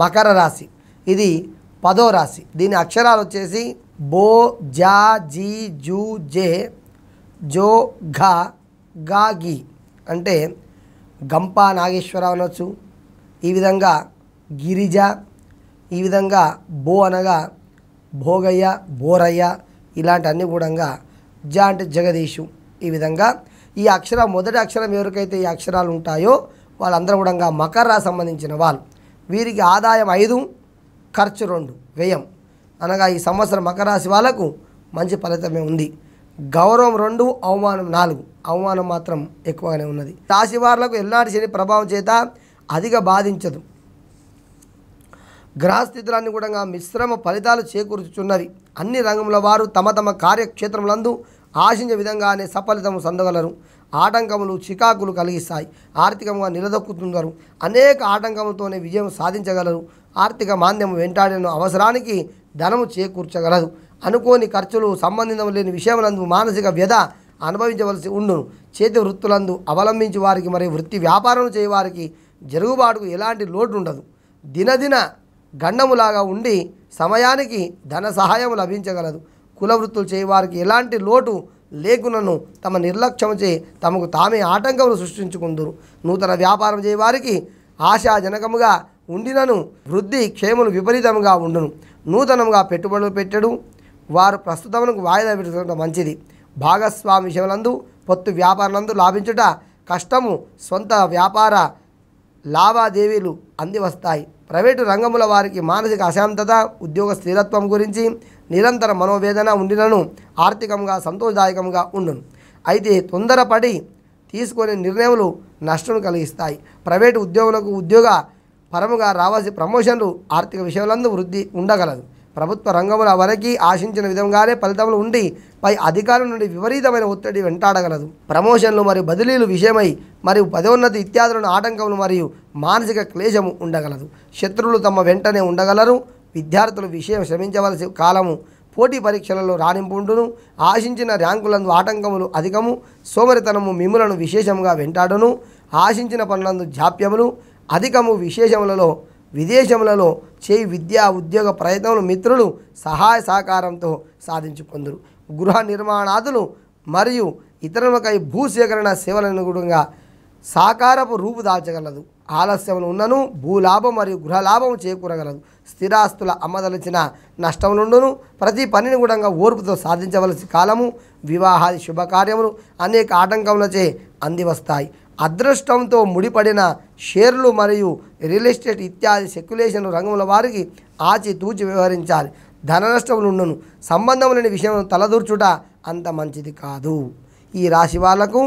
మకర రాశి ఇది పదో రాశి దీని అక్షరాలు వచ్చేసి బో జా జీ జూ జే జో ఘా గా గి అంటే గంప నాగేశ్వర అనొచ్చు ఈ విధంగా గిరిజ ఈ విధంగా బో అనగా భోగయ్య బోరయ్య ఇలాంటి అన్ని కూడా జ అంటే జగదీషు ఈ విధంగా ఈ అక్షరం మొదటి అక్షరం ఎవరికైతే ఈ అక్షరాలు ఉంటాయో వాళ్ళందరూ కూడా మకర సంబంధించిన వాళ్ళు వీరికి ఆదాయం ఐదు ఖర్చు రెండు వ్యయం అనగా ఈ సంవత్సరం మకరాశి వాళ్ళకు మంచి ఫలితమే ఉంది గౌరవం రెండు అవమానం నాలుగు అవమానం మాత్రం ఎక్కువగానే ఉన్నది రాశి వారులకు ఎల్నాటి శని ప్రభావం చేత అధిక బాధించదు గ్రహస్థితులన్నీ కూడా మిశ్రమ ఫలితాలు చేకూర్చుచున్నవి అన్ని రంగంలో వారు తమ తమ కార్యక్షేత్రములందు ఆశించే విధంగానే సఫలితము సందగలరు ఆటంకములు చికాకులు కలిగిస్తాయి ఆర్థికంగా నిలదొక్కుతుందరు అనేక ఆటంకములతోనే విజయం సాధించగలరు ఆర్థిక మాంద్యం వెంటాడిన అవసరానికి ధనము చేకూర్చగలదు అనుకోని ఖర్చులు సంబంధితం లేని విషయములందు మానసిక వ్యధ అనుభవించవలసి ఉండును చేతి వృత్తులందు అవలంబించి వారికి మరియు వృత్తి వ్యాపారం చేయవారికి జరుగుబాటుకు ఎలాంటి లోటు ఉండదు దినదిన గండములాగా ఉండి సమయానికి ధన సహాయం లభించగలదు కుల వృత్తులు చేయవారికి ఎలాంటి లోటు లేకునను తమ నిర్లక్ష్యముచే తమకు తామే ఆటంకములు సృష్టించుకుందురు నూతన వ్యాపారం చేయవారికి ఆశాజనకముగా ఉండినను వృద్ధి క్షేములు విపరీతంగా ఉండును నూతనంగా పెట్టుబడులు పెట్టడు వారు ప్రస్తుతమునకు వాయిదా పెట్టడం మంచిది భాగస్వామి విషయములందు పొత్తు వ్యాపారులందు లాభించుట కష్టము సొంత వ్యాపార లావాదేవీలు అందివస్తాయి ప్రైవేటు రంగముల వారికి మానసిక అశాంతత ఉద్యోగ స్థిరత్వం గురించి నిరంతర మనోవేదన ఉండినను ఆర్థికంగా సంతోషదాయకంగా ఉండును అయితే తొందరపడి తీసుకునే నిర్ణయములు నష్టం కలిగిస్తాయి ప్రైవేటు ఉద్యోగులకు ఉద్యోగ పరముగా రావాల్సిన ప్రమోషన్లు ఆర్థిక విషయంలో వృద్ధి ఉండగలదు ప్రభుత్వ రంగంలో వరకు ఆశించిన విధంగానే ఫలితములు ఉండి పై అధికారుల నుండి విపరీతమైన ఒత్తిడి వెంటాడగలదు ప్రమోషన్లు మరియు బదిలీలు విషయమై మరియు పదోన్నతి ఇత్యాదులను ఆటంకములు మరియు మానసిక క్లేశము ఉండగలదు శత్రువులు తమ వెంటనే ఉండగలరు విద్యార్థులు విషయం శ్రమించవలసి కాలము పోటీ పరీక్షలలో రాణింపుండును ఆశించిన ర్యాంకులందు ఆటంకములు అధికము సోమరితనము మిములను విశేషంగా వెంటాడును ఆశించిన పనులందు జాప్యములు అధికము విశేషములలో విదేశములలో చేయి విద్యా ఉద్యోగ ప్రయత్నములు మిత్రులు సహాయ సహకారంతో సాధించి పొందురు గృహ నిర్మాణాదులు మరియు ఇతరులకై భూసేకరణ సేవలను కూడా సహకారపు రూపు దాల్చగలదు ఆలస్యములు ఉన్నను భూలాభం మరియు గృహలాభం చేకూరగలదు స్థిరాస్తుల అమ్మదలిచిన నష్టం ప్రతి పనిని కూడా ఓర్పుతో సాధించవలసి కాలము వివాహాది శుభకార్యములు అనేక ఆటంకములచే అందివస్తాయి అదృష్టంతో ముడిపడిన షేర్లు మరియు రియల్ ఎస్టేట్ ఇత్యాది సెక్యులేషన్ రంగముల వారికి ఆచితూచి వ్యవహరించాలి ధన నష్టములు ఉండను సంబంధం లేని విషయం తలదూర్చుట అంత మంచిది కాదు ఈ రాశి వాళ్లకు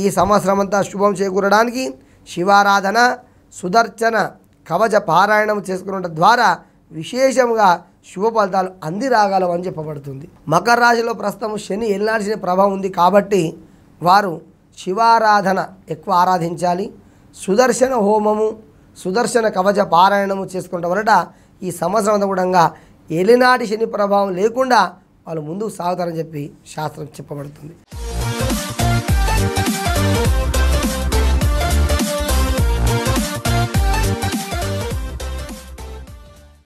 ఈ సంవత్సరం అంతా శుభం చేకూరడానికి శివారాధన సుదర్శన కవచ పారాయణం చేసుకున్న ద్వారా విశేషంగా శుభ ఫలితాలు అంది రాగలవని చెప్పబడుతుంది మకర రాశిలో ప్రస్తుతం శని ఎల్లాల్సిన ప్రభావం ఉంది కాబట్టి వారు శివారాధన ఎక్కువ ఆరాధించాలి సుదర్శన హోమము సుదర్శన కవచ పారాయణము చేసుకుంటా వలట ఈ సంవత్సరం కూడా ఎలినాటి శని ప్రభావం లేకుండా వాళ్ళు ముందుకు సాగుతారని చెప్పి శాస్త్రం చెప్పబడుతుంది